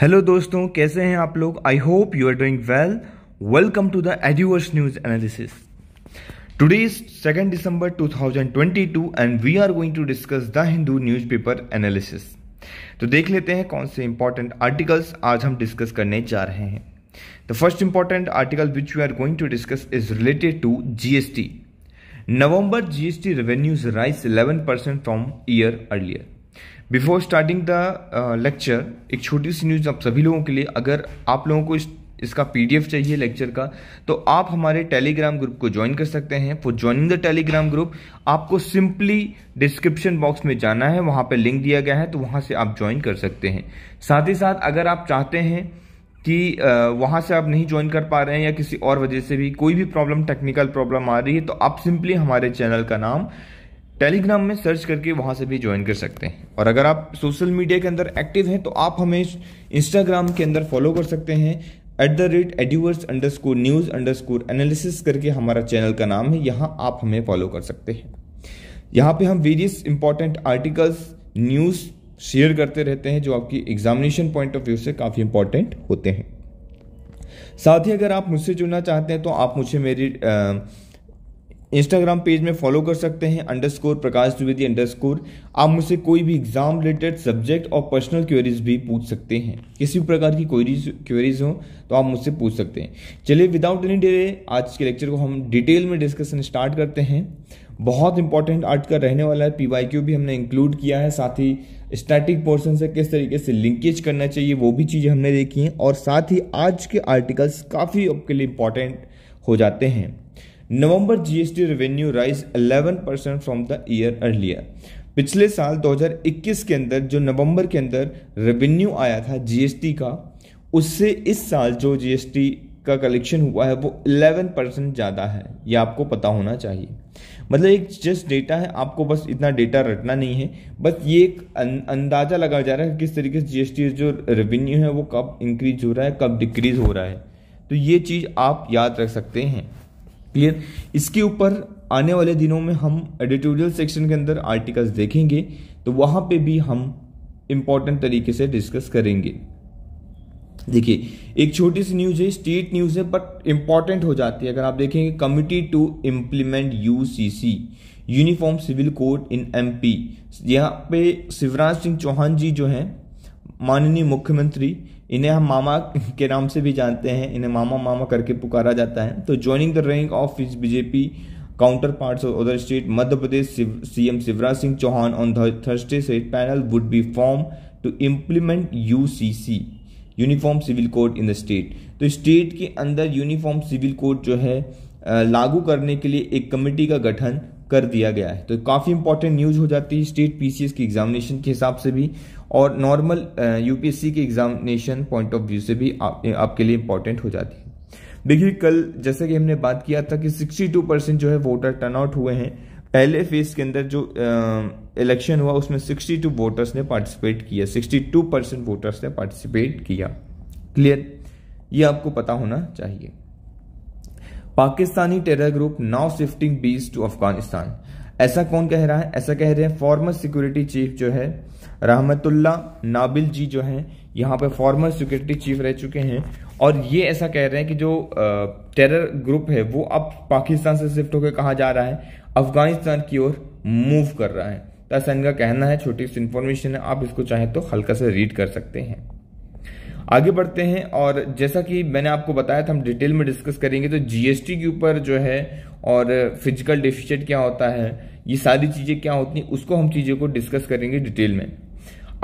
Hello दोस्तों कैसे हैं आप लोग I hope you are doing well welcome to the Eduverse news analysis today is second December 2022 and we are going to discuss the Hindu newspaper analysis तो देख लेते हैं कौन से इंपॉर्टेंट आर्टिकल्स आज हम डिस्कस करने जा रहे हैं the first important article which we are going to discuss is related to GST November GST revenues rise 11 percent from year earlier before starting the lecture एक छोटी सी न्यूज़ आप सभी लोगों के लिए अगर आप लोगों को इस इसका पीडीएफ चाहिए लेक्चर का तो आप हमारे टेलीग्राम ग्रुप को ज्वाइन कर सकते हैं for joining the Telegram group आपको सिंपली डिस्क्रिप्शन बॉक्स में जाना है वहां पर लिंक दिया गया है तो वहां से आप ज्वाइन कर सकते हैं साथ ही साथ अगर आप चाहते हैं कि uh, वहां से आप नहीं ज्वाइन कर पा रहे हैं या किसी और वजह से भी कोई भी प्रॉब्लम टेक्निकल प्रॉब्लम आ रही है तो आप सिंपली हमारे चैनल का नाम टेलीग्राम में सर्च करके वहाँ से भी ज्वाइन कर सकते हैं और अगर आप सोशल मीडिया के अंदर एक्टिव हैं तो आप हमें इंस्टाग्राम के अंदर फॉलो कर सकते हैं at the rate Eduverse underscore news underscore analysis करके हमारा चैनल का नाम है यहाँ आप हमें फॉलो कर सकते हैं यहाँ पे हम various important articles news share करते रहते हैं जो आपकी एग्जामिनेशन पॉइंट ऑफ व्यू से काफ़ी इंपॉर्टेंट होते हैं साथ ही अगर आप मुझसे जुड़ना चाहते हैं तो आप मुझे मेरी आ, इंस्टाग्राम पेज में फॉलो कर सकते हैं underscore Prakash Dwivedi underscore आप मुझसे कोई भी एग्जाम रिलेटेड सब्जेक्ट और पर्सनल क्वेरीज भी पूछ सकते हैं किसी भी प्रकार की क्वेरीज क्वेरीज हो तो आप मुझसे पूछ सकते हैं चलिए विदाउट एनी डिले आज के लेक्चर को हम डिटेल में डिस्कशन स्टार्ट करते हैं बहुत इंपॉर्टेंट आर्टिकल रहने वाला है क्यू भी हमने इंक्लूड किया है साथ ही स्टैटिक पोर्शन से किस तरीके से लिंकेज करना चाहिए वो भी चीज़ें हमने देखी हैं और साथ ही आज के आर्टिकल्स काफ़ी आपके लिए इंपॉर्टेंट हो जाते हैं November GST revenue rise 11 percent from the year earlier पिछले साल 2021 के अंदर जो नवंबर के अंदर रेवेन्यू आया था जीएसटी का उससे इस साल जो जीएसटी का कलेक्शन हुआ है वो 11 परसेंट ज़्यादा है ये आपको पता होना चाहिए मतलब एक जस्ट डेटा है आपको बस इतना डेटा रटना नहीं है बस ये एक अं-, अंदाज़ा लगाया जा रहा है किस तरीके से जीएसटी जो रेवेन्यू है वो कब इंक्रीज हो रहा है कब डिक्रीज हो रहा है तो ये चीज़ आप याद रख सकते हैं क्लियर इसके ऊपर आने वाले दिनों में हम एडिटोरियल सेक्शन के अंदर आर्टिकल्स देखेंगे तो वहां पे भी हम इंपॉर्टेंट तरीके से डिस्कस करेंगे देखिए एक छोटी सी न्यूज है स्टेट न्यूज है बट इंपॉर्टेंट हो जाती है अगर आप देखेंगे committee to implement U uniform civil code in P यहाँ पे शिवराज सिंह चौहान जी जो हैं माननीय मुख्यमंत्री इन्हें हम मामा के नाम से भी जानते हैं इन्हें मामा मामा करके पुकारा जाता है तो joining the rank of is BJP counterpart of other state Madhya Pradesh CM Shivraj Singh Chouhan on Thursday said panel would be form to implement U C C uniform civil code in the state तो स्टेट के अंदर uniform civil code जो है लागू करने के लिए एक कमेटी का गठन कर दिया गया है तो काफ़ी इंपॉर्टेंट न्यूज़ हो जाती है स्टेट पीसीएस की एग्जामिनेशन के हिसाब से भी और नॉर्मल यूपीएससी के एग्जामिनेशन पॉइंट ऑफ व्यू से भी आप, आपके लिए इंपॉर्टेंट हो जाती है देखिए कल जैसे कि हमने बात किया था कि 62 परसेंट जो है वोटर टर्नआउट हुए हैं पहले फेज के अंदर जो इलेक्शन हुआ उसमें 62 वोटर्स ने पार्टिसिपेट किया 62 परसेंट वोटर्स ने पार्टिसिपेट किया क्लियर ये आपको पता होना चाहिए Pakistani terror group now shifting base to Afghanistan ऐसा कौन कह रहा है ऐसा कह रहे हैं फॉर्मर सिक्योरिटी चीफ जो है रहमतुल्ला नाबिल जी जो हैं यहाँ पे फॉर्मर सिक्योरिटी चीफ रह चुके हैं और ये ऐसा कह रहे हैं कि जो टेरर ग्रुप है वो अब पाकिस्तान से शिफ्ट होकर कहा जा रहा है अफगानिस्तान की ओर मूव कर रहा है तो ऐसा इनका कहना है छोटी सी इन्फॉर्मेशन है आप इसको चाहें तो हल्का से रीड कर सकते हैं आगे बढ़ते हैं और जैसा कि मैंने आपको बताया था हम डिटेल में डिस्कस करेंगे तो जीएसटी के ऊपर जो है और फिजिकल डिफिशियट क्या होता है ये सारी चीज़ें क्या होती हैं उसको हम चीज़ों को डिस्कस करेंगे डिटेल में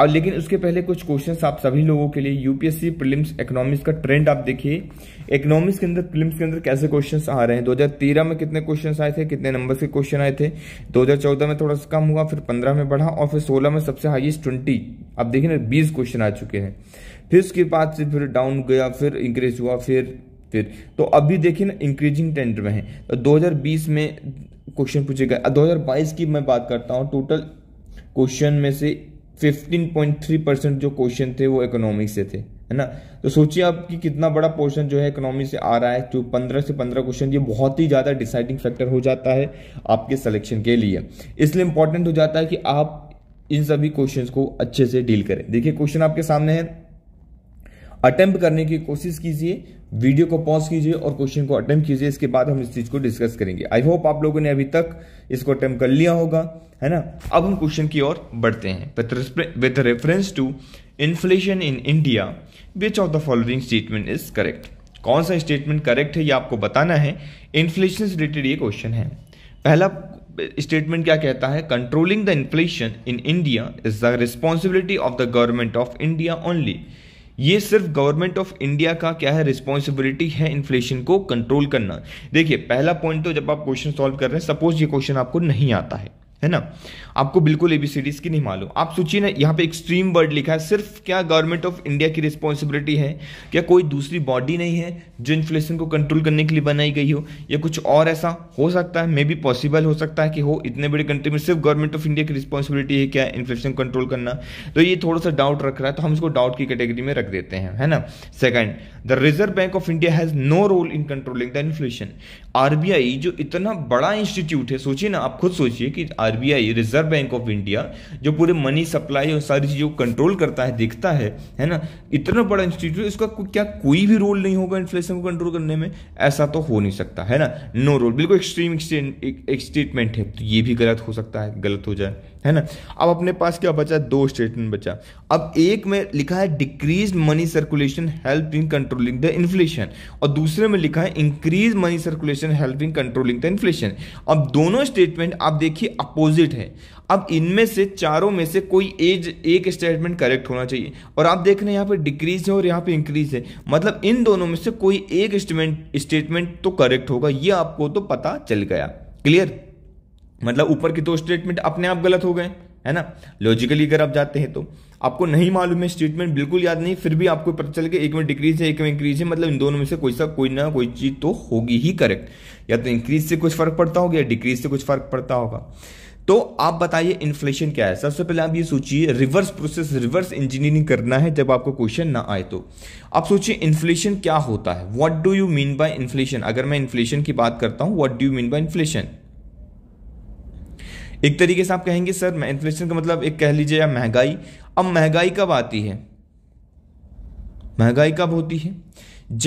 और लेकिन उसके पहले कुछ क्वेश्चंस आप सभी लोगों के लिए यूपीएससी प्रिलिम्स इकोनॉमिक्स का ट्रेंड आप देखिए इकोनॉमिक्स के अंदर प्रिलिम्स के अंदर कैसे क्वेश्चंस आ रहे हैं 2013 में कितने क्वेश्चंस आए थे कितने नंबर के क्वेश्चन आए थे 2014 में थोड़ा सा कम हुआ फिर 15 में बढ़ा और फिर 16 में सबसे हाईएस्ट 20 आप देखिए ना 20 क्वेश्चन आ चुके हैं फिर उसके बाद से फिर डाउन गया फिर इंक्रीज हुआ फिर फिर तो अभी देखिए ना इंक्रीजिंग ट्रेंड में है तो 2020 में क्वेश्चन पूछे गए 2022 की मैं बात करता हूँ टोटल क्वेश्चन में से 15.3 परसेंट जो क्वेश्चन थे वो इकोनॉमिक से थे है ना तो सोचिए आप कि कितना बड़ा पोर्शन जो है इकोनॉमी से आ रहा है जो तो 15 से 15 क्वेश्चन ये बहुत ही ज़्यादा डिसाइडिंग फैक्टर हो जाता है आपके सिलेक्शन के लिए इसलिए इंपॉर्टेंट हो जाता है कि आप इन सभी क्वेश्चंस को अच्छे से डील करें देखिए क्वेश्चन आपके सामने है अटेम्प्ट करने की कोशिश कीजिए वीडियो को पॉज कीजिए और क्वेश्चन को अटेम्प्ट कीजिए इसके बाद हम इस चीज को डिस्कस करेंगे आई होप आप लोगों ने अभी तक इसको अटेम्प्ट कर लिया होगा है ना अब हम क्वेश्चन की ओर बढ़ते हैं with reference to inflation in India which of the following statement is correct कौन सा स्टेटमेंट करेक्ट है ये आपको बताना है इन्फ्लेशन से रिलेटेड ये क्वेश्चन है पहला स्टेटमेंट क्या कहता है controlling the inflation in India is the responsibility of the government of India only ये सिर्फ गवर्नमेंट ऑफ इंडिया का क्या है रिस्पॉन्सिबिलिटी है इन्फ्लेशन को कंट्रोल करना देखिए पहला पॉइंट तो जब आप क्वेश्चन सॉल्व कर रहे हैं सपोज ये क्वेश्चन आपको नहीं आता है है ना आपको बिल्कुल एबीसीडीज की नहीं मालूम आप सोचिए ना यहाँ पे एक्सट्रीम वर्ड लिखा है सिर्फ क्या गवर्नमेंट ऑफ इंडिया की रिस्पॉन्सिबिलिटी है क्या कोई दूसरी बॉडी नहीं है जो इन्फ्लेशन को कंट्रोल करने के लिए बनाई गई हो या कुछ और ऐसा हो सकता है मे बी पॉसिबल हो सकता है कि हो इतने बड़े कंट्री में सिर्फ गवर्नमेंट ऑफ इंडिया की रिस्पॉन्सिबिलिटी है क्या इन्फ्लेशन कंट्रोल करना तो ये थोड़ा सा डाउट रख रहा है तो हम इसको डाउट की कैटेगरी में रख देते हैं है ना second the Reserve Bank of India has no role in controlling the inflation RBI जो इतना बड़ा इंस्टीट्यूट है सोचिए ना आप खुद सोचिए कि RBI Reserve Bank of India जो पूरे मनी सप्लाई और सारी चीज़ों को कंट्रोल करता है देखता है है ना इतना बड़ा इंस्टीट्यूट इसका को, क्या कोई भी रोल नहीं होगा इन्फ्लेशन को कंट्रोल करने में ऐसा तो हो नहीं सकता है ना नो रोल बिल्कुल एक्सट्रीम स्टेटमेंट है तो ये भी गलत हो सकता है गलत हो जाए है ना अब अपने पास क्या बचा दो स्टेटमेंट बचा अब एक में लिखा है decrease money circulation help in controlling the inflation और दूसरे में लिखा है increase money circulation recession helping controlling the inflation अब दोनों स्टेटमेंट आप देखिए अपोजिट है अब इनमें से चारों में से कोई एज एक स्टेटमेंट करेक्ट होना चाहिए और आप देख रहे हैं यहाँ पर डिक्रीज है और यहाँ पे इंक्रीज है मतलब इन दोनों में से कोई एक स्टेटमेंट स्टेटमेंट तो करेक्ट होगा ये आपको तो पता चल गया क्लियर मतलब ऊपर के दो तो स्टेटमेंट अपने आप गलत हो गए है ना लॉजिकली अगर आप जाते हैं तो आपको नहीं मालूम है स्टेटमेंट बिल्कुल याद नहीं फिर भी आपको पता चल के एक में डिक्रीज है एक में इंक्रीज है मतलब इन दोनों में से कोई सा कोई ना कोई चीज़ तो होगी ही करेक्ट या तो इंक्रीज से कुछ फर्क पड़ता होगा या डिक्रीज से कुछ फर्क पड़ता होगा तो आप बताइए इन्फ्लेशन क्या है सबसे पहले आप ये सोचिए रिवर्स प्रोसेस रिवर्स इंजीनियरिंग करना है जब आपको क्वेश्चन ना आए तो आप सोचिए इन्फ्लेशन क्या होता है what do you mean by inflation अगर मैं इन्फ्लेशन की बात करता हूं what do you mean by inflation एक तरीके से आप कहेंगे सर इन्फ्लेशन का मतलब एक कह लीजिए या महंगाई अब महंगाई कब आती है महंगाई कब होती है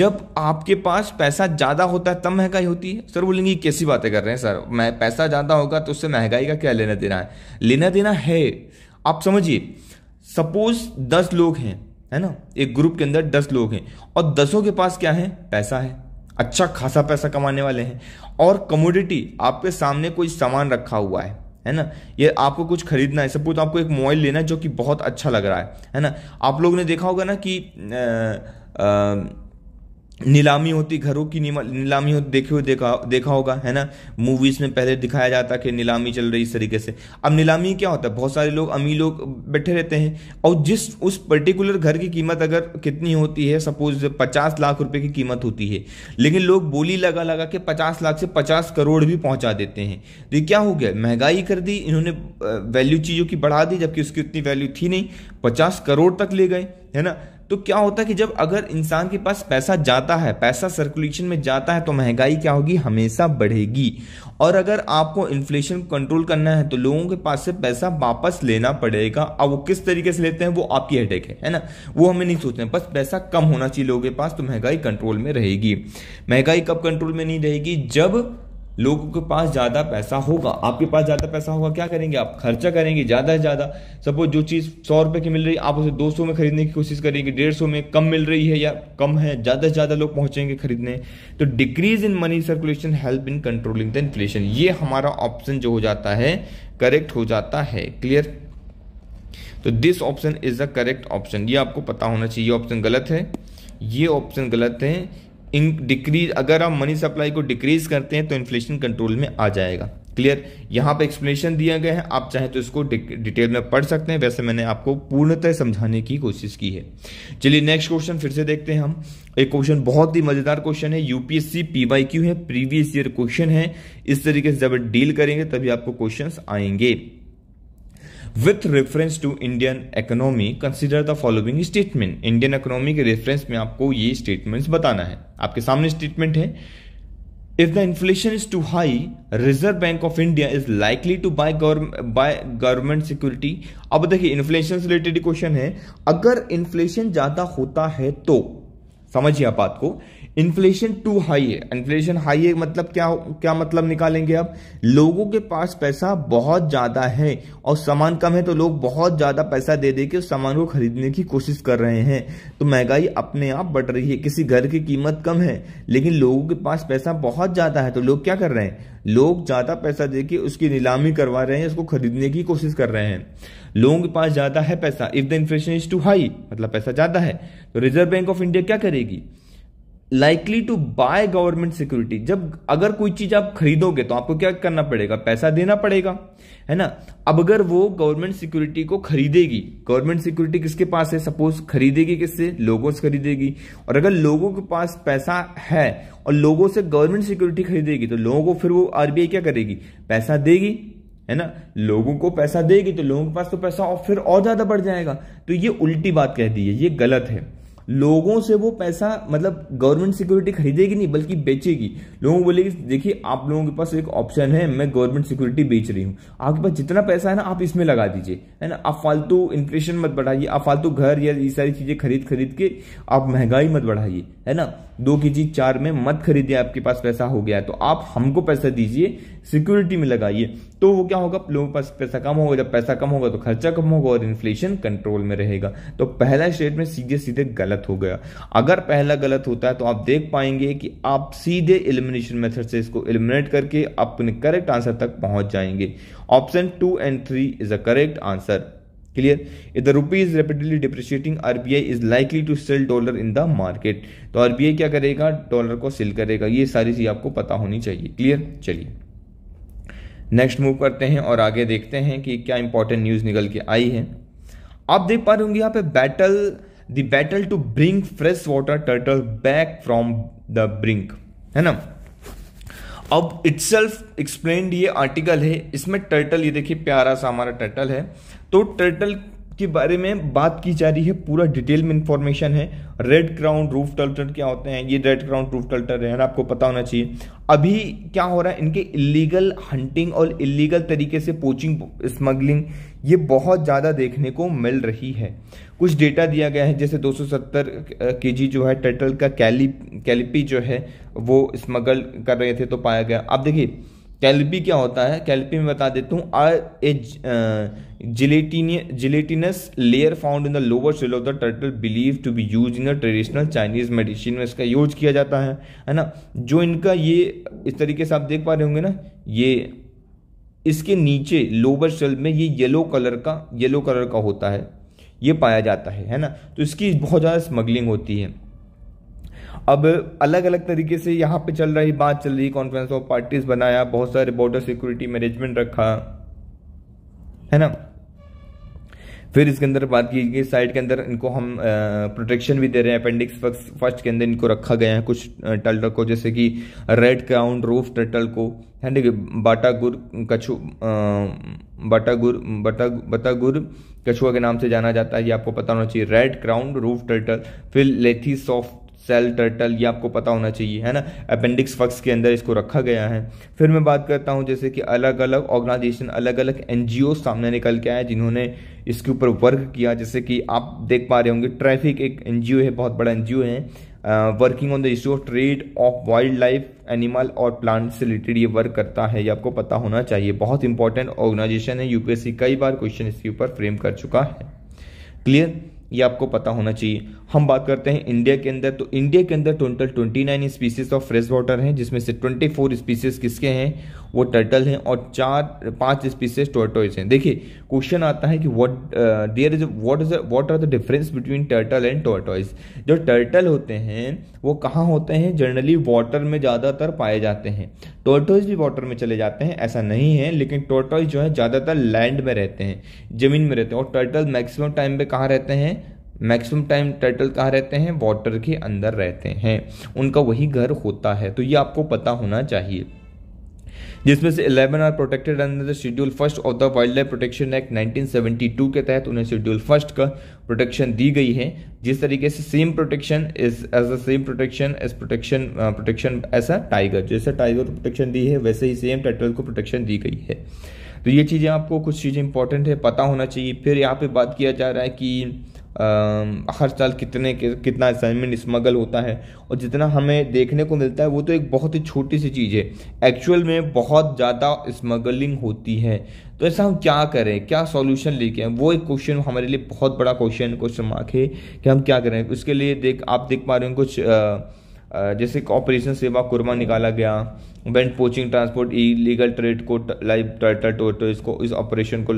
जब आपके पास पैसा ज़्यादा होता है तब महंगाई होती है सर बोलेंगे कैसी बातें कर रहे हैं सर मैं पैसा ज़्यादा होगा तो उससे महंगाई का क्या लेना देना है लेना देना है आप समझिए सपोज दस लोग हैं है ना एक ग्रुप के अंदर दस लोग हैं और दसों के पास क्या है पैसा है अच्छा खासा पैसा कमाने वाले हैं और कमोडिटी आपके सामने कोई सामान रखा हुआ है है ना ये आपको कुछ खरीदना है सपोज आपको एक मोबाइल लेना है जो कि बहुत अच्छा लग रहा है है ना आप लोगों ने देखा होगा ना कि आ, आ, नीलामी होती घरों की नीलामी होती देखे हुए देखा देखा होगा है ना मूवीज में पहले दिखाया जाता कि नीलामी चल रही इस तरीके से अब नीलामी क्या होता है बहुत सारे लोग अमीर लोग बैठे रहते हैं और जिस उस पर्टिकुलर घर की कीमत अगर कितनी होती है सपोज पचास लाख रुपए की कीमत होती है लेकिन लोग बोली लगा लगा के पचास लाख से पचास करोड़ भी पहुंचा देते हैं तो ये क्या हो गया महंगाई कर दी इन्होंने वैल्यू चीज़ों की बढ़ा दी जबकि उसकी उतनी वैल्यू थी नहीं पचास करोड़ तक ले गए है ना तो क्या होता है कि जब अगर इंसान के पास पैसा जाता है पैसा सर्कुलेशन में जाता है तो महंगाई क्या होगी हमेशा बढ़ेगी और अगर आपको इन्फ्लेशन कंट्रोल करना है तो लोगों के पास से पैसा वापस लेना पड़ेगा अब वो किस तरीके से लेते हैं वो आपकी हेडेक है है ना वो हमें नहीं सोचते बस पैसा कम होना चाहिए लोगों के पास तो महंगाई कंट्रोल में रहेगी महंगाई कब कंट्रोल में नहीं रहेगी जब लोगों के पास ज़्यादा पैसा होगा आपके पास ज़्यादा पैसा होगा क्या करेंगे आप खर्चा करेंगे ज़्यादा से ज़्यादा सपोज जो चीज़ सौ रुपए की मिल रही है आप उसे दो सौ में खरीदने की कोशिश करेंगे डेढ़ सौ में कम मिल रही है या कम है ज़्यादा से ज़्यादा लोग पहुंचेंगे खरीदने तो decrease in money circulation help in controlling the inflation ये हमारा ऑप्शन जो हो जाता है करेक्ट हो जाता है क्लियर तो this option is the correct option ये आपको पता होना चाहिए ऑप्शन गलत है ये ऑप्शन गलत है इन डिक्रीज अगर आप मनी सप्लाई को डिक्रीज करते हैं तो इन्फ्लेशन कंट्रोल में आ जाएगा क्लियर यहां पे एक्सप्लेनेशन दिया गया है आप चाहें तो इसको डिटेल में पढ़ सकते हैं वैसे मैंने आपको पूर्णतः समझाने की कोशिश की है चलिए नेक्स्ट क्वेश्चन फिर से देखते हैं हम एक क्वेश्चन बहुत ही मजेदार क्वेश्चन है यूपीएससी पीवाई क्यू है प्रीवियस ईयर क्वेश्चन है इस तरीके से जब डील करेंगे तभी आपको क्वेश्चन आएंगे with reference to Indian economy consider the following statement Indian economy के रेफरेंस में आपको ये स्टेटमेंट बताना है आपके सामने स्टेटमेंट है if the inflation is too high Reserve Bank of India is likely to buy buy government security अब देखिए इन्फ्लेशन से रिलेटेड क्वेश्चन है अगर इन्फ्लेशन ज्यादा होता है तो समझिए आप बात को इन्फ्लेशन टू हाई है इन्फ्लेशन हाई है मतलब क्या क्या मतलब निकालेंगे अब लोगों के पास पैसा बहुत ज़्यादा है और सामान कम है तो लोग बहुत ज़्यादा पैसा दे दे के उस सामान को खरीदने की कोशिश कर रहे हैं तो महंगाई अपने आप बढ़ रही है किसी घर की कीमत कम है लेकिन लोगों के पास पैसा बहुत ज़्यादा है तो लोग क्या कर रहे हैं लोग ज़्यादा पैसा दे के उसकी नीलामी करवा रहे हैं उसको खरीदने की कोशिश कर रहे हैं लोगों के पास ज़्यादा है पैसा if the inflation is too high मतलब पैसा ज़्यादा है तो रिजर्व बैंक ऑफ इंडिया क्या करेगी likely to buy government security जब अगर कोई चीज आप खरीदोगे तो आपको क्या करना पड़ेगा पैसा देना पड़ेगा है ना अब अगर वो गवर्नमेंट सिक्योरिटी को खरीदेगी गवर्नमेंट सिक्योरिटी किसके पास है सपोज खरीदेगी किससे लोगों से खरीदेगी और अगर लोगों के पास पैसा है और लोगों से गवर्नमेंट सिक्योरिटी खरीदेगी तो लोगों को फिर वो आरबीआई क्या करेगी पैसा देगी है ना लोगों को पैसा देगी तो लोगों के पास तो पैसा और फिर और ज्यादा बढ़ जाएगा तो ये उल्टी बात कह दी है ये गलत है लोगों से वो पैसा मतलब गवर्नमेंट सिक्योरिटी खरीदेगी नहीं बल्कि बेचेगी लोगों को बोलेगी देखिए आप लोगों के पास एक ऑप्शन है मैं गवर्नमेंट सिक्योरिटी बेच रही हूँ आपके पास जितना पैसा है ना आप इसमें लगा दीजिए है ना आप फालतू इन्फ्लेशन मत बढ़ाइए आप फालतू घर या ये सारी चीज़ें खरीद खरीद के आप महंगाई मत बढ़ाइए है ना दो की चीज चार में मत खरीदे आपके पास पैसा हो गया है तो आप हमको पैसा दीजिए सिक्योरिटी में लगाइए तो वो क्या होगा लोगों के पास पैसा कम होगा जब पैसा कम होगा तो खर्चा कम होगा और इन्फ्लेशन कंट्रोल में रहेगा तो पहला स्टेटमेंट सीधे सीधे गलत हो गया अगर पहला गलत होता है तो आप देख पाएंगे कि आप सीधे एलिमिनेशन मेथड से इसको एलिमिनेट करके अपने करेक्ट आंसर तक पहुंच जाएंगे option two and three is a correct answer clear if the rupee is rapidly depreciating RBI is likely to sell dollar in the market तो आरबीआई क्या करेगा डॉलर को सेल करेगा ये सारी चीज आपको पता होनी चाहिए क्लियर चलिए नेक्स्ट मूव करते हैं और आगे देखते हैं कि क्या इंपॉर्टेंट न्यूज निकल के आई है आप देख पा रहे होंगे यहाँ पे battle the battle to brink fresh water turtle back from the brink है ना अब इट्सल्फ एक्सप्लेन ये आर्टिकल है इसमें टर्टल ये देखिए प्यारा सा हमारा टर्टल है तो टर्टल के बारे में बात की जा रही है पूरा डिटेल में इंफॉर्मेशन है रेड क्राउन रूफ टल्टर क्या होते हैं ये रेड क्राउन रूफ टल्टर है आपको पता होना चाहिए अभी क्या हो रहा है इनके इलीगल हंटिंग और इलीगल तरीके से पोचिंग स्मगलिंग ये बहुत ज़्यादा देखने को मिल रही है कुछ डेटा दिया गया है जैसे 270 सौ जो है टर्टल का कैली कैलिपी जो है वो स्मगल कर रहे थे तो पाया गया अब देखिए कैल्पी क्या होता है कैल्पी में बता देता हूँ are a gelatinous layer found in the lower shell of the turtle believe to be use in the traditional Chinese medicine में इसका यूज किया जाता है है ना जो इनका ये इस तरीके से आप देख पा रहे होंगे ना ये इसके नीचे लोअर शेल में ये येलो कलर का येलो कलर का होता है ये पाया जाता है है ना तो इसकी बहुत ज़्यादा स्मगलिंग होती है अब अलग अलग तरीके से यहाँ पे चल रही बात चल रही कॉन्फ्रेंस ऑफ पार्टीज बनाया बहुत सारे बॉर्डर सिक्योरिटी मैनेजमेंट रखा है ना फिर इसके अंदर बात की गई साइड के अंदर इनको हम प्रोटेक्शन भी दे रहे हैं अपेंडिक्स फर्स्ट के अंदर इनको रखा गया है कुछ टल्टर को जैसे कि रेड क्राउंड रूफ टर्टल को है ना बाटागुर कछु बाटागुर बटा बतागुर कछुआ के नाम से जाना जाता है ये आपको पता होना चाहिए रेड क्राउंड रूफ टर्टल फिर लेथी सॉफ्ट सेल टर्टल ये आपको पता होना चाहिए है ना अपेंडिक्स फक्स के अंदर इसको रखा गया है फिर मैं बात करता हूँ जैसे कि अलग अलग ऑर्गेनाइजेशन अलग अलग एन सामने निकल के आए जिन्होंने इसके ऊपर वर्क किया जैसे कि आप देख पा रहे होंगे ट्रैफिक एक एन है बहुत बड़ा एन है working on the issue of trade of wild life animal और प्लांट से रिलेटेड ये वर्क करता है ये आपको पता होना चाहिए बहुत इंपॉर्टेंट ऑर्गेनाइजेशन है यूपीएससी कई बार क्वेश्चन इसके ऊपर फ्रेम कर चुका है क्लियर ये आपको पता होना चाहिए हम बात करते हैं इंडिया के अंदर तो इंडिया के अंदर total 29 species of fresh water हैं जिसमें से 24 स्पीसीज किसके हैं वो टर्टल हैं और चार पांच स्पीसीज टोटोइज हैं देखिए क्वेश्चन आता है कि what there is what is what are the difference between turtle and tortoise जो टर्टल होते हैं वो कहाँ होते हैं जनरली वाटर में ज़्यादातर पाए जाते हैं टोटोइज भी वाटर में चले जाते हैं ऐसा नहीं है लेकिन टोटोइज जो है ज़्यादातर लैंड में रहते हैं ज़मीन में रहते हैं और टर्टल मैक्सिमम टाइम पर कहाँ रहते हैं मैक्सिमम टाइम टर्टल कहाँ रहते हैं वाटर के अंदर रहते हैं उनका वही घर होता है तो ये आपको पता होना चाहिए जिसमें से 11 are protected under the schedule first of the wild life protection act 1972 के तहत उन्हें शेड्यूल फर्स्ट का प्रोटेक्शन दी गई है जिस तरीके से same protection is as the same protection as protection protection as a tiger जैसे टाइगर को प्रोटेक्शन दी है वैसे ही सेम टाइटल को प्रोटेक्शन दी गई है तो ये चीज़ें आपको कुछ चीज़ें इंपॉर्टेंट है पता होना चाहिए फिर यहाँ पे बात किया जा रहा है कि हर साल कितने कितना असाइनमेंट स्मगल होता है और जितना हमें देखने को मिलता है वो तो एक बहुत ही छोटी सी चीज़ है एक्चुअल में बहुत ज़्यादा स्मगलिंग होती है तो ऐसा हम क्या करें क्या सॉल्यूशन लेके आए वो एक क्वेश्चन हमारे लिए बहुत बड़ा क्वेश्चन क्वेश्चन मार्क है कि हम क्या करें उसके लिए देख आप देख पा रहे हो कुछ आ, जैसे ऑपरेशन सेवा कुरमा निकाला गया ban poaching transport illegal trade को लाइव टर्टर टोटो इसको इस ऑपरेशन को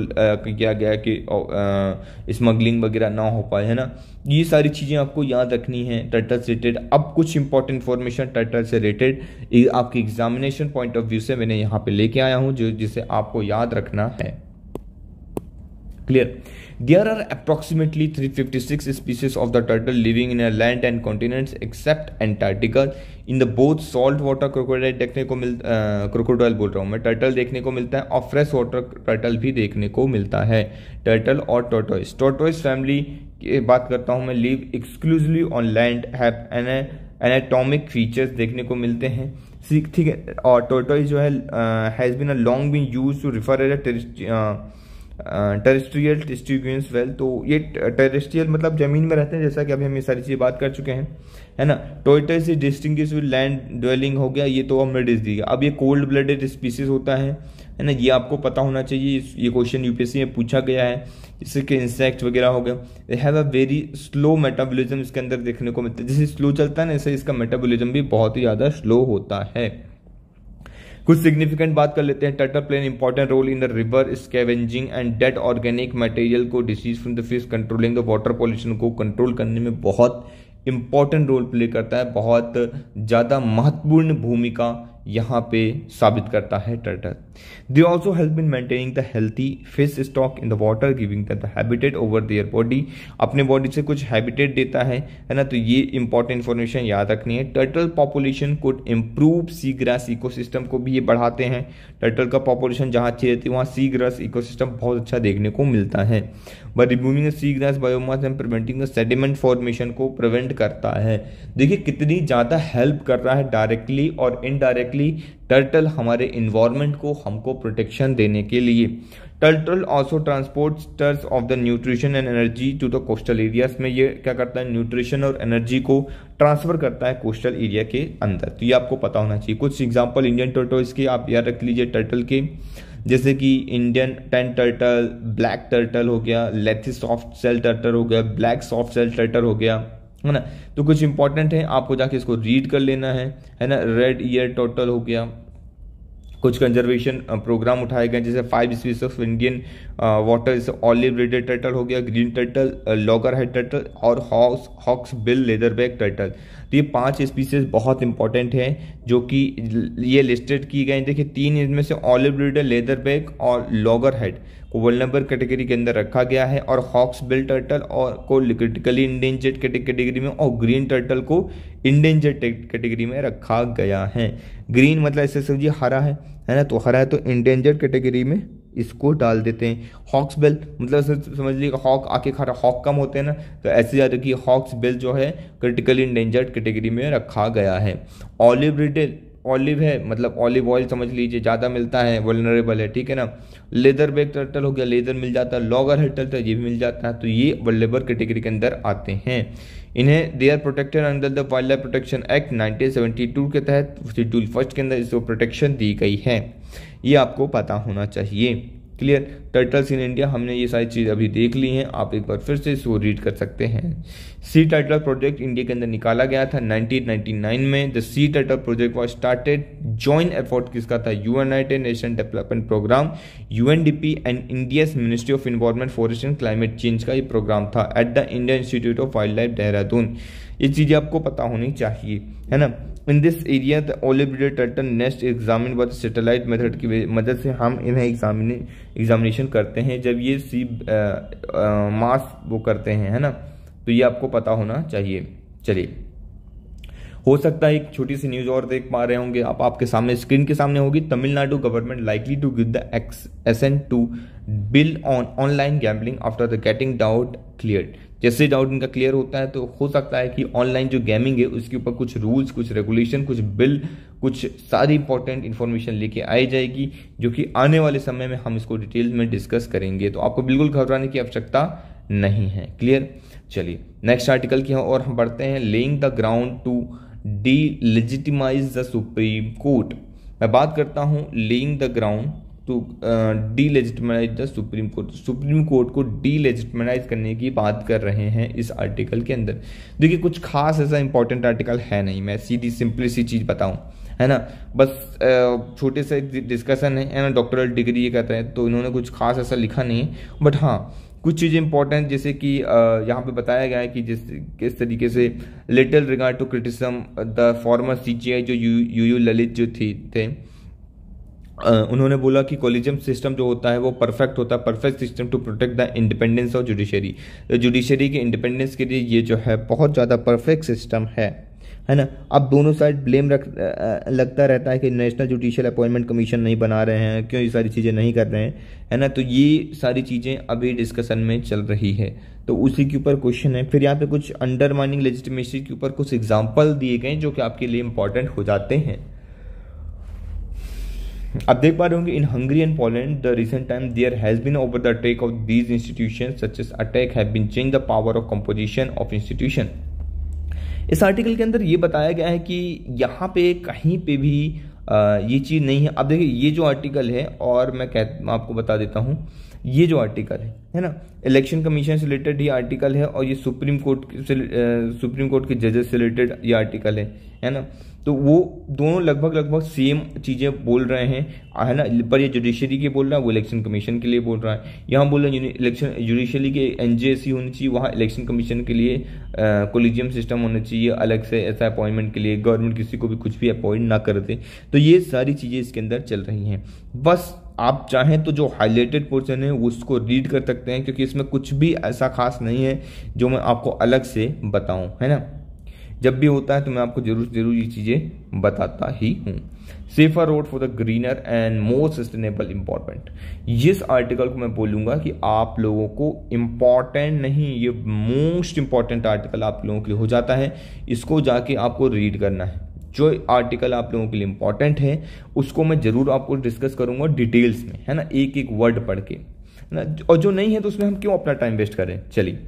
किया गया कि स्मगलिंग वगैरह ना हो पाए है ना ये सारी चीज़ें आपको याद रखनी है टाइटल से रिलेटेड अब कुछ इंपॉर्टेंट इन्फॉर्मेशन टाइटल से रिलेटेड आपके एग्जामिनेशन पॉइंट ऑफ व्यू से मैंने यहाँ पे लेके आया हूँ जो जिसे आपको याद रखना है clear there are approximately three fifty six species of the turtle living in a land and continents except Antarctica in the both salt water crocodile देखने को मिल क्रोकोडाइल बोल रहा हूँ मैं टर्टल देखने को मिलता है और फ्रेश वाटर टर्टल भी देखने को मिलता है टर्टल और टोटोइस टोटोइस फैमिली की बात करता हूँ मैं live exclusively on land have anatomic features देखने को मिलते हैं ठीक है और टोटोइस जो है has been a long been use to refer as a terrestrial distinguish well तो ये टेरेस्ट्रियल मतलब जमीन में रहते हैं जैसा कि अभी हम ये सारी चीज़ें बात कर चुके हैं है ना टोइटस तो इज डिस्टिंग लैंड ड्वेलिंग हो गया ये तो हमने डिस दिया अब ये कोल्ड ब्लडेड स्पीसीज होता है है ना ये आपको पता होना चाहिए ये क्वेश्चन यूपीएससी में पूछा गया है जैसे कि इंसेक्ट वगैरह हो गया they have a very slow metabolism इसके अंदर देखने को मिलता है जैसे स्लो चलता है ना ऐसे इसका मेटाबोलिज्म भी बहुत ही ज़्यादा स्लो होता है कुछ सिग्निफिकेंट बात कर लेते हैं turtle play important role in the river scavenging and dead organic material को disease from the fish controlling the water pollution को कंट्रोल करने में बहुत इंपॉर्टेंट रोल प्ले करता है बहुत ज़्यादा महत्वपूर्ण भूमिका यहाँ पे साबित करता है turtle They also help in maintaining the healthy fish stock in the water, giving them the habitat over their body. अपने body से कुछ habitat देता है है ना तो ये important information याद रखनी है turtle population could improve sea grass ecosystem को भी ये बढ़ाते हैं turtle का population जहाँ अच्छी रहती है वहाँ सी ग्रास इकोसिस्टम बहुत अच्छा देखने को मिलता है by removing sea grass biomass and preventing sediment formation को प्रिवेंट करता है देखिए कितनी ज़्यादा हेल्प कर रहा है डायरेक्टली और इनडायरेक्टली टर्टल हमारे इन्वायरमेंट को हमको प्रोटेक्शन देने के लिए turtle also transporters of the nutrition and energy to the coastal areas में ये क्या करता है न्यूट्रिशन और एनर्जी को ट्रांसफर करता है कोस्टल एरिया के अंदर तो ये आपको पता होना चाहिए कुछ एग्जाम्पल इंडियन टर्टल्स के आप याद रख लीजिए टर्टल के जैसे कि Indian tent turtle black turtle हो गया लेथी सॉफ्ट सेल टर्टल हो गया ब्लैक सॉफ्ट सेल टर्टल हो गया है ना तो कुछ इंपॉर्टेंट है आपको जाके इसको रीड कर लेना है है ना रेड ईयर टोटल हो गया कुछ कंजर्वेशन प्रोग्राम उठाए गए जैसे five species of Indian water जैसे ऑलिव रेडेड टर्टल हो गया green turtle loggerhead turtle और hawks hawksbill bag turtle तो ये पांच स्पीसीज बहुत इंपॉर्टेंट हैं जो कि ये लिस्टेड की गई देखिए तीन इनमें से ऑलिव रेडेड बैग और लॉगर हेड को नंबर कैटेगरी के अंदर रखा गया है और हॉक्स बिल टर्टल और को क्रिटिकली इंडेंजर्ड कैटेगरी में और ग्रीन टर्टल को इंडेंजर्ड कैटेगरी में रखा गया है ग्रीन मतलब ऐसे समझिए हरा है है ना तो हरा है तो इंडेंजर्ड कैटेगरी में इसको डाल देते हैं हॉक्स बेल मतलब समझ लीजिए हॉक आके खा रहा हॉक कम होते हैं ना तो ऐसे याद रखिए हॉक्स बेल जो है क्रिटिकली इंडेंजर्ड कैटेगरी में रखा गया है ऑलिव रिटेल ऑलिव है मतलब ऑलिव ऑयल समझ लीजिए ज़्यादा मिलता है वलनरेबल है ठीक है ना लेदर बैग टर्टल हो गया लेदर मिल जाता है लॉगर हेड टर्टल ये भी मिल जाता है तो ये वल्लेबर कैटेगरी के अंदर आते हैं इन्हें they are protected under the wild life protection act nineteen के तहत शेड्यूल फर्स्ट के अंदर इसको प्रोटेक्शन दी गई है ये आपको पता होना चाहिए क्लियर टर्टल्स इन इंडिया हमने ये सारी चीज़ अभी देख ली हैं आप एक बार फिर से इसको रीड कर सकते हैं सी टर्टल प्रोजेक्ट इंडिया के अंदर निकाला गया था 1999 में the sea turtle project was started joint effort किसका था United Nation Development Programme UNDP and India's Ministry of Environment Forest and Climate Change का ये प्रोग्राम था at the Indian Institute of wild Life Dehradun ये चीज़ें आपको पता होनी चाहिए है ना in this area the olive ridley turtle nest examine by satellite method की मदद से हम इन्हें एग्जामिन एग्जामिनेशन करते हैं जब ये सी मास वो करते हैं है ना तो ये आपको पता होना चाहिए चलिए हो सकता है एक छोटी सी न्यूज और देख पा रहे होंगे आप आपके सामने स्क्रीन के सामने होगी Tamil Nadu government likely to give the एक्स एस एन to bill on online gambling after the getting doubt clear जैसे डाउट इनका क्लियर होता है तो हो सकता है कि ऑनलाइन जो गेमिंग है उसके ऊपर कुछ रूल्स कुछ रेगुलेशन कुछ बिल कुछ सारी इंपॉर्टेंट इन्फॉर्मेशन लेके आई जाएगी जो कि आने वाले समय में हम इसको डिटेल में डिस्कस करेंगे तो आपको बिल्कुल घबराने की आवश्यकता नहीं है क्लियर चलिए नेक्स्ट आर्टिकल की और हम बढ़ते हैं laying the ground to delegitimise the Supreme Court मैं बात करता हूँ laying the ground to delegitimise the Supreme Court Supreme Court को डीलेजिटमाइज करने की बात कर रहे हैं इस आर्टिकल के अंदर देखिए कुछ खास ऐसा इंपॉर्टेंट आर्टिकल है नहीं मैं सीधी सिंपली सी चीज़ बताऊं है ना बस छोटे से डिस्कशन है ना डॉक्टरल डिग्री ये कहते हैं तो इन्होंने कुछ खास ऐसा लिखा नहीं है बट हाँ कुछ चीज़ें इंपॉर्टेंट जैसे कि यहाँ पे बताया गया है कि जिस किस तरीके से little regard to criticism the former C जो यू यू ललित जो थी थे उन्होंने बोला कि कॉलेजियम सिस्टम जो होता है वो परफेक्ट होता है perfect system to protect the independence of judiciary judiciary के इंडिपेंडेंस के लिए ये जो है बहुत ज़्यादा परफेक्ट सिस्टम है है ना अब दोनों साइड ब्लेम रख लगता रहता है कि नेशनल जुडिशियल अपॉइंटमेंट कमीशन नहीं बना रहे हैं क्यों ये सारी चीज़ें नहीं कर रहे हैं है ना तो ये सारी चीज़ें अभी डिस्कशन में चल रही है तो उसी के ऊपर क्वेश्चन है फिर यहाँ पे कुछ अंडरमाइनिंग लेजिटिमेसी के ऊपर कुछ एग्जाम्पल दिए गए जो कि आपके लिए इंपॉर्टेंट हो जाते हैं आप देख पा रहे होंगे in Hungary and Poland the recent time there has been over the attack of these institution such as attack have been change the power of composition of institution इस आर्टिकल के अंदर ये बताया गया है कि यहाँ पे कहीं पे भी ये चीज़ नहीं है अब देखिए ये जो आर्टिकल है और मैं कह आपको बता देता हूँ ये जो आर्टिकल है है ना इलेक्शन कमीशन से रिलेटेड ये आर्टिकल है और ये सुप्रीम कोर्ट से सुप्रीम कोर्ट के जजेस से रिलेटेड ये आर्टिकल है है ना तो वो दोनों लगभग लगभग सेम चीज़ें बोल रहे हैं है ना पर ये जुडिशरी के बोल रहा है वो इलेक्शन कमीशन के लिए बोल रहा है यहाँ बोल रहे हैं इलेक्शन जुडिशरी के एन होनी चाहिए वहाँ इलेक्शन कमीशन के लिए कोलिजियम सिस्टम होना चाहिए अलग से ऐसा अपॉइंटमेंट के लिए गवर्नमेंट किसी को भी कुछ भी अपॉइंट ना कर दे तो ये सारी चीज़ें इसके अंदर चल रही हैं बस आप चाहें तो जो हाईलाइटेड पोर्शन है उसको रीड कर सकते हैं क्योंकि इसमें कुछ भी ऐसा खास नहीं है जो मैं आपको अलग से बताऊं है ना जब भी होता है तो मैं आपको जरूर जरूर ये चीज़ें बताता ही हूँ safer road for the greener and more sustainable important इस आर्टिकल को मैं बोलूँगा कि आप लोगों को इम्पॉर्टेंट नहीं ये मोस्ट इम्पॉर्टेंट आर्टिकल आप लोगों के लिए हो जाता है इसको जाके आपको रीड करना है जो आर्टिकल आप लोगों के लिए इम्पॉर्टेंट है उसको मैं ज़रूर आपको डिस्कस करूँगा डिटेल्स में है ना एक एक वर्ड पढ़ के है ना और जो नहीं है तो उसमें हम क्यों अपना टाइम वेस्ट करें चलिए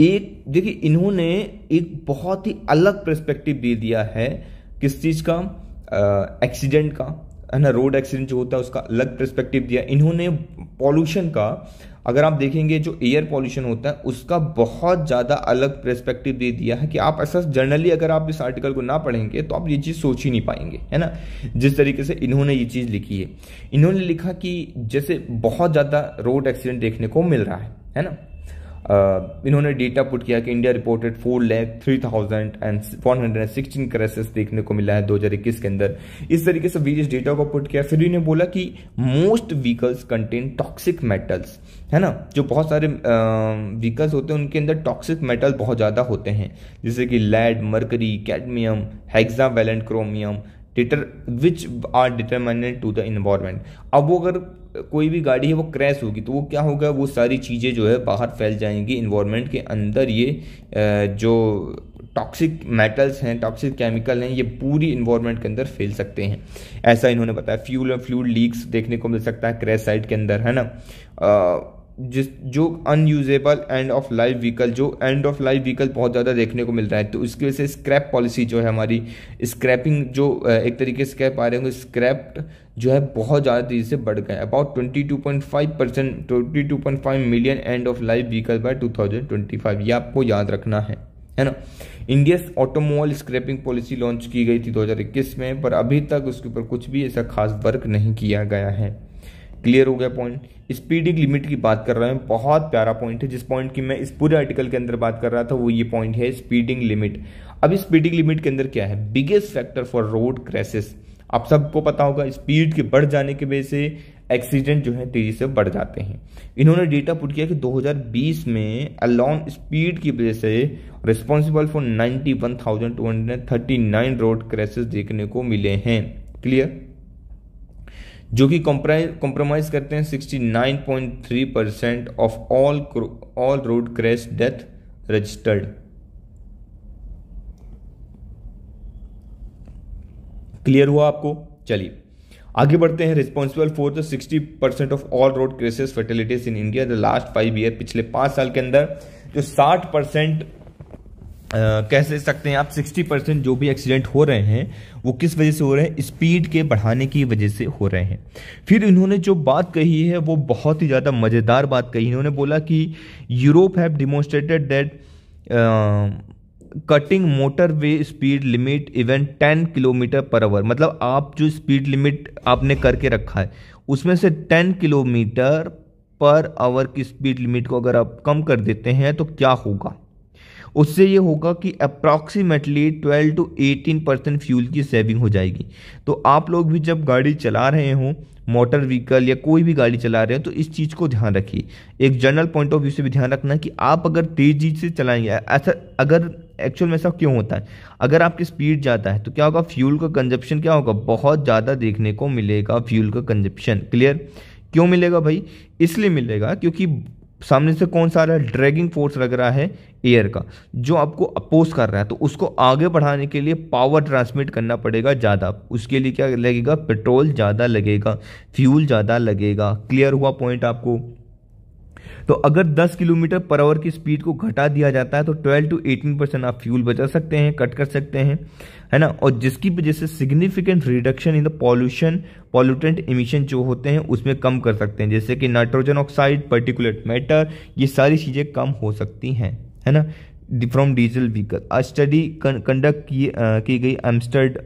एक देखिए इन्होंने एक बहुत ही अलग पर्सपेक्टिव दे दिया है किस चीज़ का एक्सीडेंट का है ना रोड एक्सीडेंट जो होता है उसका अलग पर्सपेक्टिव दिया इन्होंने पॉल्यूशन का अगर आप देखेंगे जो एयर पॉल्यूशन होता है उसका बहुत ज़्यादा अलग पर्सपेक्टिव दे दिया है कि आप ऐसा जनरली अगर आप इस आर्टिकल को ना पढ़ेंगे तो आप ये चीज़ सोच ही नहीं पाएंगे है ना जिस तरीके से इन्होंने ये चीज़ लिखी है इन्होंने लिखा कि जैसे बहुत ज़्यादा रोड एक्सीडेंट देखने को मिल रहा है है ना इन्होंने डेटा पुट किया कि India reported four lakh three thousand and one hundred and sixteen crashes देखने को मिला है दो हजार इक्कीस के अंदर इस तरीके से वीरियस डेटा को पुट किया फिर इन्हें बोला कि most vehicles contain toxic metals है ना जो बहुत सारे व्हीकल्स होते हैं उनके अंदर टॉक्सिक मेटल बहुत ज़्यादा होते हैं जैसे कि lead mercury cadmium hexavalent chromium deter which are determinant to the environment अब वो अगर कोई भी गाड़ी है वो क्रैश होगी तो वो क्या होगा वो सारी चीज़ें जो है बाहर फैल जाएंगी इन्वायरमेंट के अंदर ये जो टॉक्सिक मेटल्स हैं टॉक्सिक केमिकल हैं ये पूरी इन्वायरमेंट के अंदर फैल सकते हैं ऐसा इन्होंने बताया फ्यूल और फ्लूड लीक्स देखने को मिल सकता है क्रैश साइट के अंदर है ना आ, जिस जो unusable end of life vehicle जो एंड ऑफ लाइफ व्हीकल बहुत ज़्यादा देखने को मिल रहा है तो उसकी वजह से स्क्रैप पॉलिसी जो है हमारी स्क्रैपिंग जो एक तरीके से कह पा रहे होंगे स्क्रैप्ड जो है बहुत ज़्यादा तेज़ी से बढ़ गए about five percent twenty million end of life vehicle by five ये आपको याद रखना है है ना India automobile scrapping policy launch की गई थी दो हजार इक्कीस में पर अभी तक उसके ऊपर कुछ भी ऐसा खास वर्क नहीं किया गया है क्लियर हो गया पॉइंट स्पीडिंग लिमिट की बात कर रहा हूँ बहुत प्यारा पॉइंट है जिस पॉइंट की मैं इस पूरे आर्टिकल के अंदर बात कर रहा था वो ये पॉइंट है स्पीडिंग लिमिट अब स्पीडिंग लिमिट के अंदर क्या है biggest factor for road crashes आप सबको पता होगा स्पीड के बढ़ जाने की वजह से एक्सीडेंट जो है तेज़ी से बढ़ जाते हैं इन्होंने डेटा पुट किया कि 2020 में अलॉन स्पीड की वजह से रिस्पॉन्सिबल फॉर 91,239 रोड क्रैशेस देखने को मिले हैं क्लियर जो कि कॉम्प्रोमाइज करते हैं 69.3 percent of all all road crash death registered clear हुआ आपको चलिए आगे बढ़ते हैं responsible for the sixty percent of all road crashes fatalities in India the last five year पिछले पांच साल के अंदर जो साठ परसेंट कह सकते हैं आप सिक्सटी परसेंट जो भी एक्सीडेंट हो रहे हैं वो किस वजह से हो रहे हैं स्पीड के बढ़ाने की वजह से हो रहे हैं फिर इन्होंने जो बात कही है वो बहुत ही ज़्यादा मज़ेदार बात कही इन्होंने बोला कि Europe have demonstrated that cutting motorway speed limit even ten kilometre per hour मतलब आप जो स्पीड लिमिट आपने करके रखा है उसमें से टेन किलोमीटर पर आवर की स्पीड लिमिट को अगर आप कम कर देते हैं तो क्या होगा उससे ये होगा कि अप्रॉक्सीमेटली 12 टू 18 परसेंट फ्यूल की सेविंग हो जाएगी तो आप लोग भी जब गाड़ी चला रहे हों मोटर व्हीकल या कोई भी गाड़ी चला रहे हो तो इस चीज़ को ध्यान रखिए एक जनरल पॉइंट ऑफ व्यू से भी ध्यान रखना कि आप अगर तेज़ी से चलाएंगे ऐसा अगर एक्चुअल में ऐसा क्यों होता है अगर आपकी स्पीड जाता है तो क्या होगा फ्यूल का कंजप्शन क्या होगा बहुत ज़्यादा देखने को मिलेगा फ्यूल का कंजप्शन क्लियर क्यों मिलेगा भाई इसलिए मिलेगा क्योंकि सामने से कौन सा आ रहा है ड्रैगिंग फोर्स लग रहा है एयर का जो आपको अपोज कर रहा है तो उसको आगे बढ़ाने के लिए पावर ट्रांसमिट करना पड़ेगा ज़्यादा उसके लिए क्या लगेगा पेट्रोल ज़्यादा लगेगा फ्यूल ज़्यादा लगेगा क्लियर हुआ पॉइंट आपको तो अगर 10 किलोमीटर पर आवर की स्पीड को घटा दिया जाता है तो 12 टू 18 परसेंट आप फ्यूल बचा सकते हैं कट कर सकते हैं है ना और जिसकी वजह से significant reduction in the pollution pollutant emission जो होते हैं उसमें कम कर सकते हैं जैसे कि नाइट्रोजन ऑक्साइड पर्टिकुलेट मैटर ये सारी चीज़ें कम हो सकती हैं है ना from diesel vehicle study conduct की गई एम्स्टर्ड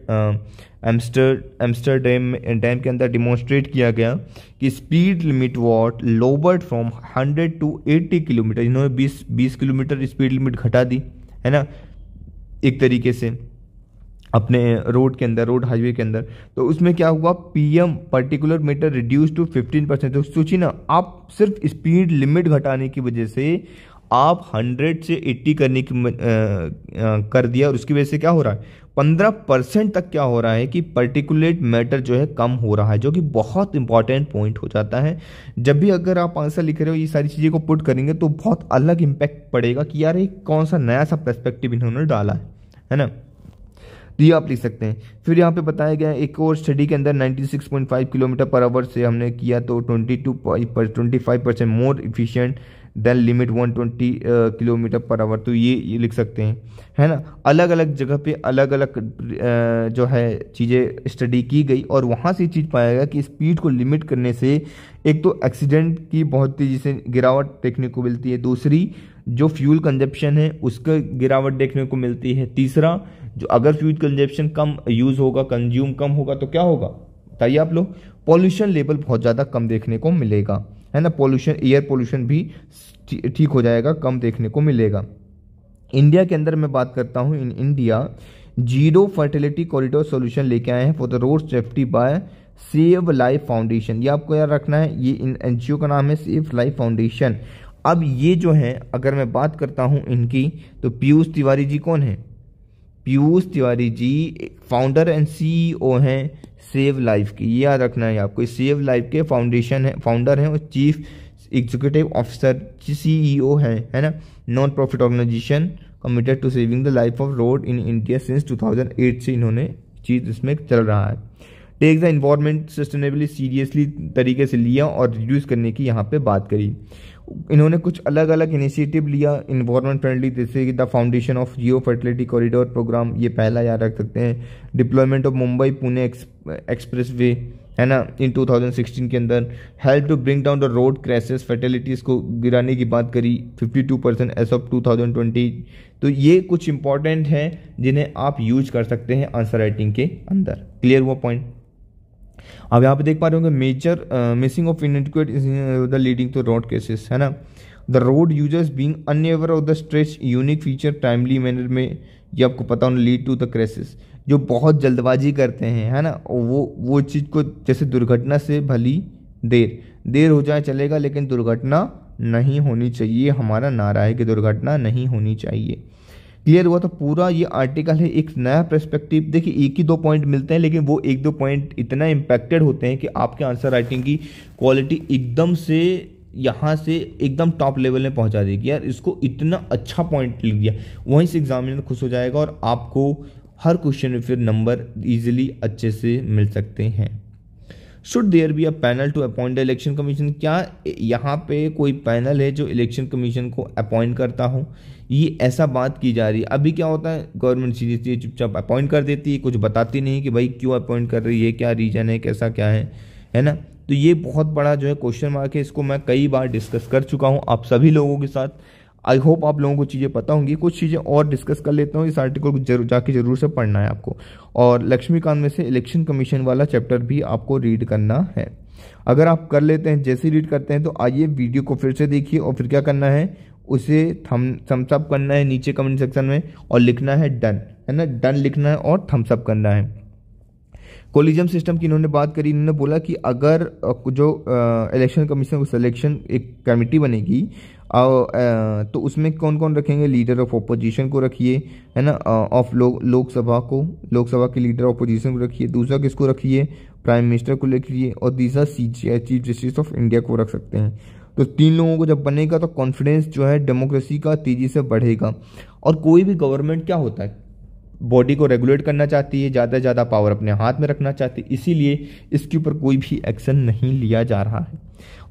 एम्स्टरडेम डैम के अंदर डिमोन्स्ट्रेट किया गया कि speed limit was lowered from 100 to 80 kilometre इन्होंने 20 20 किलोमीटर स्पीड लिमिट घटा दी है ना एक तरीके से अपने रोड के अंदर रोड हाईवे के अंदर तो उसमें क्या हुआ PM particulate matter reduce to 15 percent तो सोचिए ना आप सिर्फ स्पीड लिमिट घटाने की वजह से आप 100 से 80 करने की आ, आ, कर दिया और उसकी वजह से क्या हो रहा है पंद्रह परसेंट तक क्या हो रहा है कि पर्टिकुलेट मैटर जो है कम हो रहा है जो कि बहुत इंपॉर्टेंट पॉइंट हो जाता है जब भी अगर आप आंसर लिख रहे हो ये सारी चीज़ें को पुट करेंगे तो बहुत अलग इम्पैक्ट पड़ेगा कि यार ये कौन सा नया सा पर्सपेक्टिव इन्होंने डाला है है ना तो ये आप लिख सकते हैं फिर यहाँ पे बताया गया एक और स्टडी के अंदर 96.5 किलोमीटर पर आवर से हमने किया तो 22 twenty five percent more efficient than limit 120 kilometre per hour तो ये, ये लिख सकते हैं है ना अलग अलग जगह पे अलग अलग जो है चीज़ें स्टडी की गई और वहाँ से चीज़ पाया गया कि स्पीड को लिमिट करने से एक तो एक्सीडेंट की बहुत तेज़ी से गिरावट देखने को मिलती है दूसरी जो फ्यूल कंजप्शन है उसका गिरावट देखने को मिलती है तीसरा जो अगर फ्यूल कंजप्शन कम यूज़ होगा कंज्यूम कम होगा तो क्या होगा बताइए आप लोग पॉल्यूशन लेवल बहुत ज़्यादा कम देखने को मिलेगा है ना पोल्यूशन एयर पोल्यूशन भी ठीक हो जाएगा कम देखने को मिलेगा इंडिया के अंदर मैं बात करता हूँ in India zero fatality corridor solution लेके आए हैं for the road safety by Save Life Foundation ये आपको याद रखना है ये इन एन का नाम है सेव लाइफ फाउंडेशन अब ये जो है अगर मैं बात करता हूँ इनकी तो पीयूष तिवारी जी कौन है Piyush Tiwari ji founder and CEO हैं सेव लाइफ की ये याद रखना है आपको सेव लाइफ के फाउंडेशन है फाउंडर हैं और चीफ एग्जीक्यूटिव ऑफिसर सीईओ हैं है ना non profit organisation committed to saving the life of road in India since 2008 से इन्होंने चीज़ इसमें चल रहा है take the environment sustainably seriously तरीके से लिया और रिड्यूस करने की यहाँ पे बात करी इन्होंने कुछ अलग अलग इनिशिएटिव लिया इन्वायरमेंट फ्रेंडली जैसे कि the foundation of zero fatality corridor programme ये पहला याद रख सकते हैं deployment of Mumbai Pune expressway है ना इन 2016 के अंदर help to bring down the road crashes fatalities को गिराने की बात करी 52 परसेंट एस ऑफ टू तो ये कुछ इंपॉर्टेंट हैं जिन्हें आप यूज कर सकते हैं आंसर राइटिंग के अंदर क्लियर हुआ पॉइंट अब यहाँ पे देख पा रहे होंगे major missing of inadequate is the leading to road cases है ना the road users being unaware of the stretch unique feature timely manner में ये आपको पता होना लीड टू द क्रेसिस जो बहुत जल्दबाजी करते हैं है ना वो वो चीज़ को जैसे दुर्घटना से भली देर देर हो जाए चलेगा लेकिन दुर्घटना नहीं होनी चाहिए हमारा नारा है कि दुर्घटना नहीं होनी चाहिए क्लियर हुआ तो पूरा ये आर्टिकल है एक नया पर्सपेक्टिव देखिए एक ही दो पॉइंट मिलते हैं लेकिन वो एक दो पॉइंट इतना इम्पैक्टेड होते हैं कि आपके आंसर राइटिंग की क्वालिटी एकदम से यहाँ से एकदम टॉप लेवल में पहुँचा देगी यार इसको इतना अच्छा पॉइंट लिख दिया वहीं से एग्जामिनर खुश हो जाएगा और आपको हर क्वेश्चन में फिर नंबर ईजिली अच्छे से मिल सकते हैं should there be a panel to appoint election commission क्या यहाँ पे कोई पैनल है जो इलेक्शन कमीशन को अपॉइंट करता हो ये ऐसा बात की जा रही है अभी क्या होता है गवर्नमेंट सीधी सीधी चुपचाप अपॉइंट कर देती है कुछ बताती नहीं कि भाई क्यों अपॉइंट कर रही है क्या रीज़न है कैसा क्या है है ना तो ये बहुत बड़ा जो है क्वेश्चन मार्क है इसको मैं कई बार डिस्कस कर चुका हूँ आप सभी लोगों के साथ आई होप आप लोगों को चीज़ें पता होंगी कुछ चीज़ें और डिस्कस कर लेता हूँ इस आर्टिकल को जरूर जाके जरूर से पढ़ना है आपको और लक्ष्मीकांत में से इलेक्शन कमीशन वाला चैप्टर भी आपको रीड करना है अगर आप कर लेते हैं जैसे रीड करते हैं तो आइए वीडियो को फिर से देखिए और फिर क्या करना है उसे थम थम्सअप करना है नीचे कमेंट सेक्शन में और लिखना है डन है ना डन लिखना है और थम्सअप करना है कोलिजम सिस्टम की इन्होंने बात करी इन्होंने बोला कि अगर जो इलेक्शन कमीशन को सिलेक्शन एक कमेटी बनेगी तो उसमें कौन कौन रखेंगे लीडर ऑफ अपोजिशन को रखिए है ना ऑफ लोग लोकसभा को लोकसभा के लीडर ऑफ अपोजिशन को रखिए दूसरा किसको रखिए प्राइम मिनिस्टर को रखिए और तीसरा सी चीफ जस्टिस ऑफ इंडिया को रख सकते हैं तो तीन लोगों को जब बनेगा तो कॉन्फिडेंस जो है डेमोक्रेसी का तेज़ी से बढ़ेगा और कोई भी गवर्नमेंट क्या होता है बॉडी को रेगुलेट करना चाहती है ज़्यादा से ज़्यादा पावर अपने हाथ में रखना चाहती है इसीलिए इसके ऊपर कोई भी एक्शन नहीं लिया जा रहा है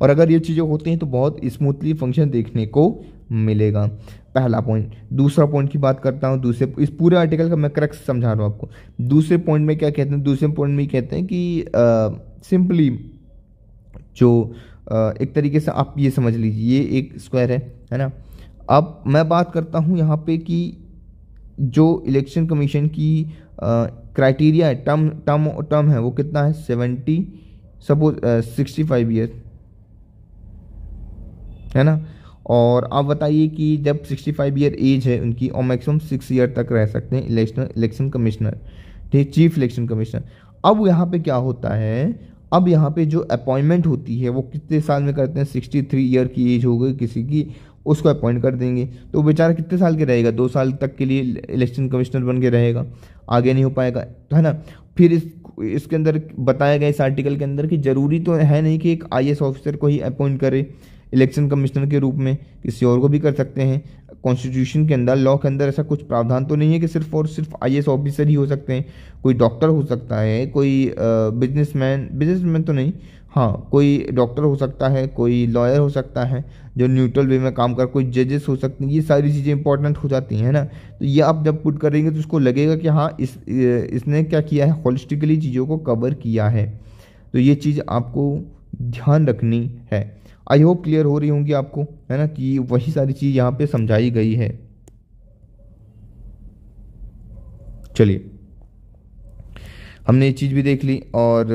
और अगर ये चीज़ें होती हैं तो बहुत स्मूथली फंक्शन देखने को मिलेगा पहला पॉइंट दूसरा पॉइंट की बात करता हूँ दूसरे इस पूरे आर्टिकल का मैं करेक्ट समझा रहा हूँ आपको दूसरे पॉइंट में क्या कहते हैं दूसरे पॉइंट में कहते हैं कि सिंपली जो एक तरीके से आप ये समझ लीजिए ये एक स्क्वायर है है ना अब मैं बात करता हूँ यहाँ पे कि जो इलेक्शन कमीशन की क्राइटेरिया है टर्म टर्म टर्म है वो कितना है seventy suppose sixty five year है ना और आप बताइए कि जब सिक्सटी फाइव ईयर एज है उनकी और मैक्सिमम सिक्स ईयर तक रह सकते हैं इलेक्शन इलेक्शन कमिश्नर ठीक चीफ इलेक्शन कमिश्नर अब यहाँ पे क्या होता है अब यहाँ पे जो अपॉइंटमेंट होती है वो कितने साल में करते हैं सिक्सटी थ्री ईयर की एज हो गई किसी की उसको अपॉइंट कर देंगे तो बेचारा कितने साल के रहेगा दो साल तक के लिए इलेक्शन कमिश्नर बन के रहेगा आगे नहीं हो पाएगा तो है ना फिर इस इसके अंदर बताया गया इस आर्टिकल के अंदर कि ज़रूरी तो है नहीं कि एक आई ऑफिसर को ही अपॉइंट करे इलेक्शन कमिश्नर के रूप में किसी और को भी कर सकते हैं कॉन्स्टिट्यूशन के अंदर लॉ के अंदर ऐसा कुछ प्रावधान तो नहीं है कि सिर्फ और सिर्फ आई ऑफिसर ही हो सकते हैं कोई डॉक्टर हो सकता है कोई बिजनेस बिजनेसमैन तो नहीं हाँ कोई डॉक्टर हो सकता है कोई लॉयर हो सकता है जो न्यूट्रल वे में काम कर कोई जजेस हो सकते हैं ये सारी चीज़ें इंपॉर्टेंट हो जाती हैं ना तो ये आप जब पुट करेंगे तो उसको लगेगा कि हाँ इस इसने क्या किया है होलिस्टिकली चीज़ों को कवर किया है तो ये चीज़ आपको ध्यान रखनी है आई होप क्लियर हो रही होंगी आपको है ना कि वही सारी चीज़ यहाँ पे समझाई गई है चलिए हमने ये चीज़ भी देख ली और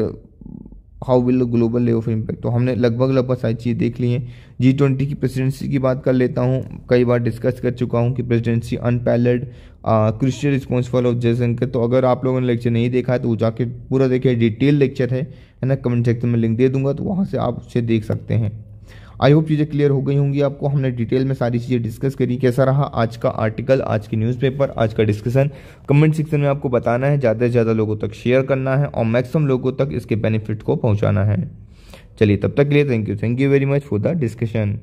how will global level of impact तो हमने लगभग लगभग सारी चीज़ें देख ली हैं जी ट्वेंटी की प्रेसिडेंसी की बात कर लेता हूँ कई बार डिस्कस कर चुका हूँ कि presidency unparalleled crystal responsible of Jaishankar तो अगर आप लोगों ने लेक्चर नहीं देखा है तो वो जाके पूरा देखिए डिटेल लेक्चर है है ना कमेंट सेक्शन में लिंक दे दूंगा तो वहाँ से आप उसे देख सकते हैं आई होप चीज़ें क्लियर हो गई होंगी आपको हमने डिटेल में सारी चीज़ें डिस्कस करी कैसा रहा आज का आर्टिकल आज की न्यूज़पेपर आज का डिस्कशन कमेंट सेक्शन में आपको बताना है ज़्यादा से ज़्यादा लोगों तक शेयर करना है और मैक्सिमम लोगों तक इसके बेनिफिट को पहुँचाना है चलिए तब तक के लिए thank you thank you very much for the discussion